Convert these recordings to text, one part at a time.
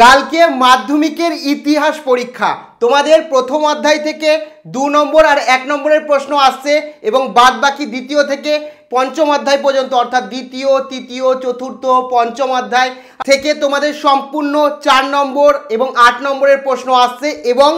কালকে মাধ্যমিকের ইতিহাস পরীক্ষা তোমাদের প্রথম অধ্যায় থেকে দু নম্বর আর এক নম্বরের প্রশ্ন আসছে এবং বাদ বাকি দ্বিতীয় থেকে পঞ্চম অধ্যায় পর্যন্ত অর্থাৎ দ্বিতীয় তৃতীয় চতুর্থ পঞ্চম অধ্যায় থেকে তোমাদের সম্পূর্ণ চার নম্বর এবং আট নম্বরের প্রশ্ন আসছে এবং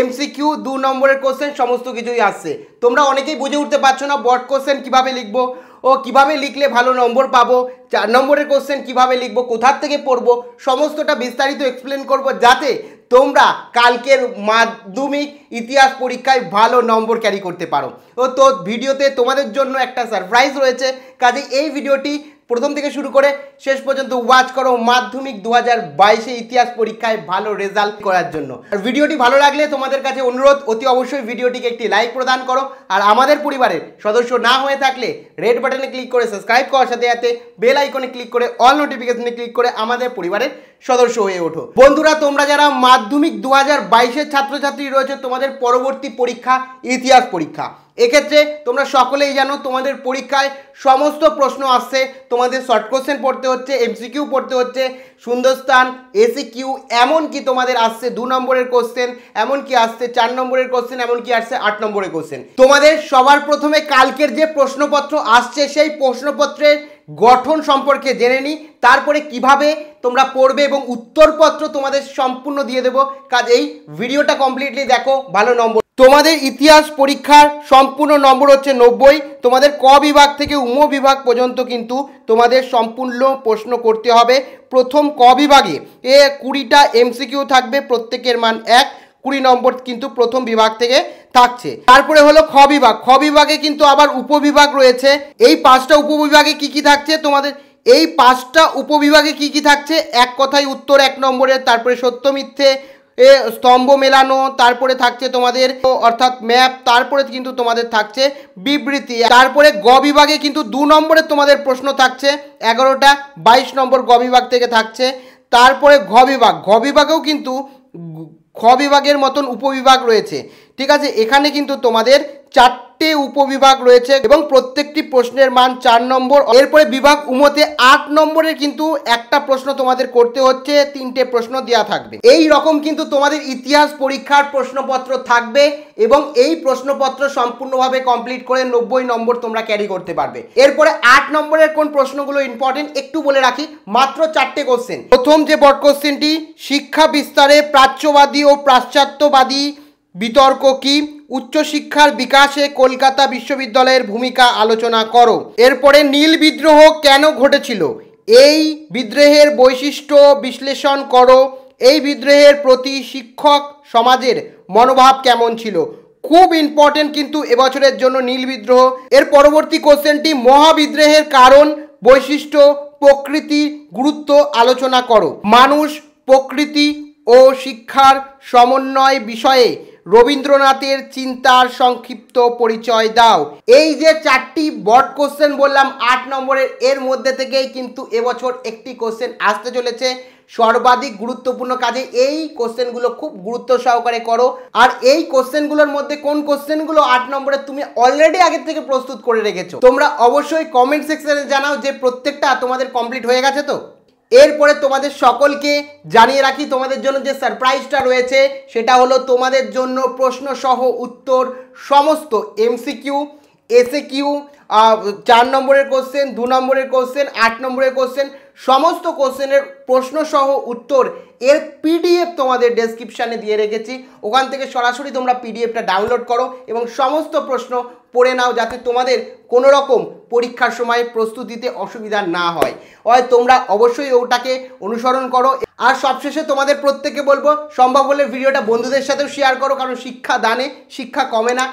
এমসিকিউ দু নম্বরের কোশ্চেন সমস্ত কিছুই আসছে তোমরা অনেকেই বুঝে উঠতে পারছো না বট কোশ্চেন কীভাবে লিখবো ও কিভাবে লিখলে ভালো নম্বর পাবো চার নম্বরের কোশ্চেন কিভাবে লিখব কোথার থেকে পড়বো সমস্তটা বিস্তারিত এক্সপ্লেন করব যাতে তোমরা কালকের মাধ্যমিক ইতিহাস পরীক্ষায় ভালো নম্বর ক্যারি করতে পারো ও তো ভিডিওতে তোমাদের জন্য একটা সারপ্রাইজ রয়েছে কাজে এই ভিডিওটি প্রথম থেকে শুরু করে শেষ পর্যন্ত ওয়াচ করো মাধ্যমিক দু হাজার বাইশে ইতিহাস পরীক্ষায় ভালো রেজাল্ট করার জন্য আর ভিডিওটি ভালো লাগলে তোমাদের কাছে অনুরোধ অতি অবশ্যই ভিডিওটিকে একটি লাইক প্রদান করো আর আমাদের পরিবারের সদস্য না হয়ে থাকলে রেড বাটনে ক্লিক করে সাবস্ক্রাইব করার সাথে সাথে বেল আইকনে ক্লিক করে অল নোটিফিকেশনে ক্লিক করে আমাদের পরিবারের সদস্য হয়ে ওঠো বন্ধুরা তোমরা যারা মাধ্যমিক দু হাজার বাইশের ছাত্রছাত্রী রয়েছে তোমাদের পরবর্তী পরীক্ষা ইতিহাস পরীক্ষা এক্ষেত্রে তোমরা সকলেই জানো তোমাদের পরীক্ষায় সমস্ত প্রশ্ন আসছে তোমাদের শর্ট কোশ্চেন পড়তে হচ্ছে এমসিকিউ পড়তে হচ্ছে সুন্দরস্থান এসি কিউ এমনকি তোমাদের আসছে দু নম্বরের কোশ্চেন এমনকি আসছে চার নম্বরের কোশ্চেন এমনকি আসছে আট নম্বরের কোশ্চেন তোমাদের সবার প্রথমে কালকের যে প্রশ্নপত্র আসছে সেই প্রশ্নপত্রের গঠন সম্পর্কে জেনে নিই তারপরে কিভাবে তোমরা পড়বে এবং উত্তরপত্র তোমাদের সম্পূর্ণ দিয়ে দেবো এই ভিডিওটা কমপ্লিটলি দেখো ভালো নম্বর তোমাদের ইতিহাস পরীক্ষার সম্পূর্ণ নম্বর হচ্ছে নব্বই তোমাদের ক বিভাগ থেকে উম বিভাগ পর্যন্ত কিন্তু তোমাদের সম্পূর্ণ প্রশ্ন করতে হবে প্রথম ক বিভাগে এ কুড়িটা এমসিকিউ থাকবে প্রত্যেকের মান এক কুড়ি নম্বর কিন্তু প্রথম বিভাগ থেকে থাকছে তারপরে হলো খ বিভাগ খ বিভাগে কিন্তু আবার উপবিভাগ রয়েছে এই পাঁচটা উপবিভাগে কি কি থাকছে তোমাদের এই পাঁচটা উপবিভাগে কি কি থাকছে এক কথায় উত্তর এক নম্বরে তারপরে সত্য মিথ্যে এ স্তম্ভ মেলানো তারপরে থাকছে তোমাদের অর্থাৎ ম্যাপ তারপরে কিন্তু তোমাদের থাকছে বিবৃতি তারপরে গ বিভাগে কিন্তু দু নম্বরের তোমাদের প্রশ্ন থাকছে এগারোটা বাইশ নম্বর গ বিভাগ থেকে থাকছে তারপরে ঘ বিভাগ ঘ বিভাগেও কিন্তু খ বিভাগের মতন উপবিভাগ রয়েছে ঠিক আছে এখানে কিন্তু তোমাদের চার চারটি উপবিভাগ রয়েছে এবং প্রত্যেকটি প্রশ্নের মান চার নম্বর এরপরে বিভাগ উমতে আট নম্বরের কিন্তু একটা প্রশ্ন তোমাদের করতে হচ্ছে তিনটে প্রশ্ন দেওয়া থাকবে এই রকম কিন্তু তোমাদের ইতিহাস পরীক্ষার প্রশ্নপত্র থাকবে এবং এই প্রশ্নপত্র সম্পূর্ণভাবে কমপ্লিট করে নব্বই নম্বর তোমরা ক্যারি করতে পারবে এরপরে আট নম্বরের কোন প্রশ্নগুলো ইম্পর্টেন্ট একটু বলে রাখি মাত্র চারটে কোশ্চেন প্রথম যে বট কোশ্চেনটি শিক্ষা বিস্তারে প্রাচ্যবাদী ও পাশ্চাত্যবাদী বিতর্ক কি উচ্চশিক্ষার বিকাশে কলকাতা বিশ্ববিদ্যালয়ের ভূমিকা আলোচনা করো এরপরে নীল বিদ্রোহ কেন ঘটেছিল এই বিদ্রোহের বৈশিষ্ট্য বিশ্লেষণ করো এই বিদ্রোহের প্রতি শিক্ষক সমাজের মনোভাব কেমন ছিল খুব ইম্পর্টেন্ট কিন্তু এবছরের জন্য নীল বিদ্রোহ এর পরবর্তী কোশ্চেনটি মহাবিদ্রোহের কারণ বৈশিষ্ট্য প্রকৃতি গুরুত্ব আলোচনা করো মানুষ প্রকৃতি ও শিক্ষার সমন্বয় বিষয়ে রবীন্দ্রনাথের চিন্তার সংক্ষিপ্ত পরিচয় দাও এই যে চারটি বট কোশ্চেন বললাম আট নম্বরের এর মধ্যে থেকেই কিন্তু এবছর একটি কোশ্চেন আসতে চলেছে সর্বাধিক গুরুত্বপূর্ণ কাজে এই কোশ্চেনগুলো খুব গুরুত্ব সহকারে করো আর এই কোশ্চেনগুলোর মধ্যে কোন কোশ্চেনগুলো আট নম্বরে তুমি অলরেডি আগে থেকে প্রস্তুত করে রেখেছো তোমরা অবশ্যই কমেন্ট সেকশনে জানাও যে প্রত্যেকটা তোমাদের কমপ্লিট হয়ে গেছে তো এরপরে তোমাদের সকলকে জানিয়ে রাখি তোমাদের জন্য যে সারপ্রাইজটা রয়েছে সেটা হলো তোমাদের জন্য প্রশ্ন সহ উত্তর সমস্ত এমসিকিউ এসে কিউ চার নম্বরের কোশ্চেন দু নম্বরের কোশ্চেন আট নম্বরের কোশ্চেন সমস্ত কোশ্চেনের প্রশ্নসহ উত্তর এর পিডিএফ তোমাদের ডেসক্রিপশানে দিয়ে রেখেছি ওখান থেকে সরাসরি তোমরা পিডিএফটা ডাউনলোড করো এবং সমস্ত প্রশ্ন পড়ে নাও যাতে তোমাদের কোনো রকম পরীক্ষার সময় প্রস্তুতিতে অসুবিধা না হয় হয় তোমরা অবশ্যই ওটাকে অনুসরণ করো আর সবশেষে তোমাদের প্রত্যেকে বলবো সম্ভব হলে ভিডিওটা বন্ধুদের সাথেও শেয়ার করো কারণ শিক্ষা দানে শিক্ষা কমে না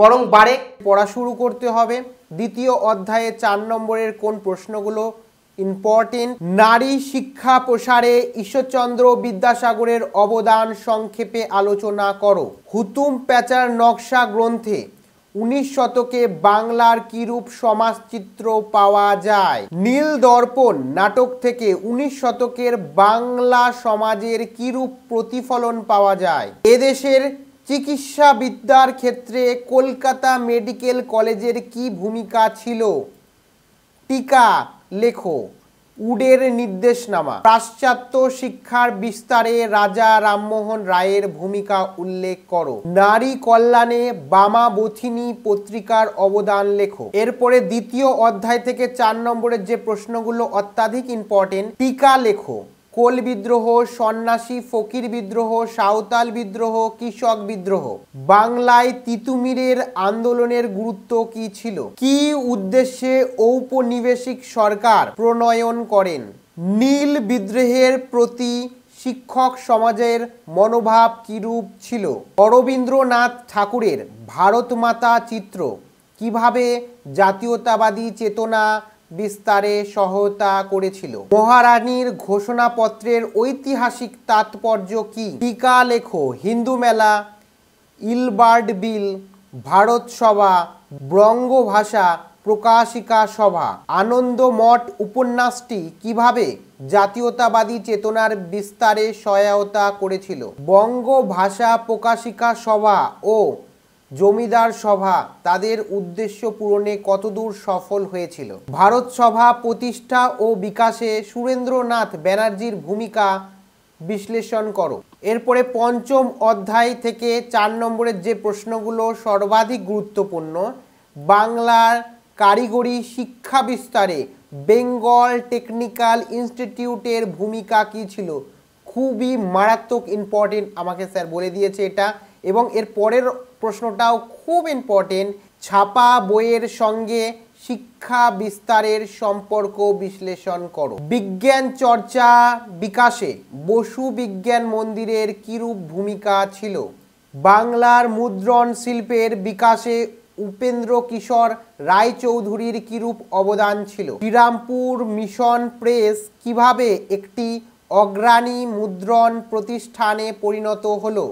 বরং বাড়ে পড়া শুরু করতে হবে দ্বিতীয় অধ্যায়ে চার নম্বরের কোন প্রশ্নগুলো ইম্পর্টেন্ট নারী শিক্ষা প্রসারে ঈশ্বরচন্দ্র বিদ্যাসাগরের অবদান সংক্ষেপে আলোচনা করো হুতুম প্যাচার নকশা গ্রন্থে উনিশ শতকে বাংলার কিরূপ সমাজচিত্র পাওয়া যায় নীল দর্পণ নাটক থেকে উনিশ শতকের বাংলা সমাজের কিরূপ প্রতিফলন পাওয়া যায় এদেশের চিকিৎসা বিদ্যার ক্ষেত্রে কলকাতা মেডিকেল কলেজের কি ভূমিকা ছিল টিকা লেখো উডের নির্দেশনামা পাশ্চাত্য শিক্ষার বিস্তারে রাজা রামমোহন রায়ের ভূমিকা উল্লেখ করো নারী কল্যাণে বামাবথিনী পত্রিকার অবদান লেখো এরপরে দ্বিতীয় অধ্যায় থেকে চার নম্বরের যে প্রশ্নগুলো অত্যাধিক ইম্পর্টেন্ট টিকা লেখো কোল বিদ্রোহ সন্ন্যাসী ফকির বিদ্রোহ সাঁওতাল বিদ্রোহ কৃষক বিদ্রোহ বাংলায় তিতুমিরের আন্দোলনের গুরুত্ব কি ছিল কি উদ্দেশ্যে ঔপনিবেশিক সরকার প্রণয়ন করেন নীল বিদ্রোহের প্রতি শিক্ষক সমাজের মনোভাব কিরূপ ছিল অরবীন্দ্রনাথ ঠাকুরের ভারত মাতা চিত্র কিভাবে জাতীয়তাবাদী চেতনা বিস্তারে সহায়তা করেছিল মহারানীর ঘোষণাপত্রের ঐতিহাসিক তাৎপর্য কি টিকা লেখ হিন্দু মেলা ইলবার্ড বিল ভারত সভা বঙ্গভাষা প্রকাশিকা সভা আনন্দমঠ উপন্যাসটি কিভাবে জাতীয়তাবাদী চেতনার বিস্তারে সহায়তা করেছিল বঙ্গ ভাষা প্রকাশিকা সভা ও জমিদার সভা তাদের উদ্দেশ্য পূরণে কতদূর সফল হয়েছিল ভারত সভা প্রতিষ্ঠা ও বিকাশে সুরেন্দ্রনাথ ব্যানার্জির ভূমিকা বিশ্লেষণ করো এরপরে পঞ্চম অধ্যায় থেকে চার নম্বরের যে প্রশ্নগুলো সর্বাধিক গুরুত্বপূর্ণ বাংলার কারিগরি শিক্ষা বিস্তারে বেঙ্গল টেকনিক্যাল ইনস্টিটিউটের ভূমিকা কী ছিল খুবই মারাত্মক ইম্পর্টেন্ট আমাকে স্যার বলে দিয়েছে এটা এবং এর পরের প্রশ্নটাও খুব ইম্পর্টেন্ট ছাপা বইয়ের সঙ্গে শিক্ষা বিস্তারের সম্পর্ক বিশ্লেষণ করো বিজ্ঞান চর্চা বিকাশে বসু বিজ্ঞান মন্দিরের কিরূপ ভূমিকা ছিল বাংলার মুদ্রণ শিল্পের বিকাশে উপেন্দ্র কিশোর রায়চৌধুরীর কিরূপ অবদান ছিল শ্রীরামপুর মিশন প্রেস কিভাবে একটি অগ্রাণী মুদ্রণ প্রতিষ্ঠানে পরিণত হলো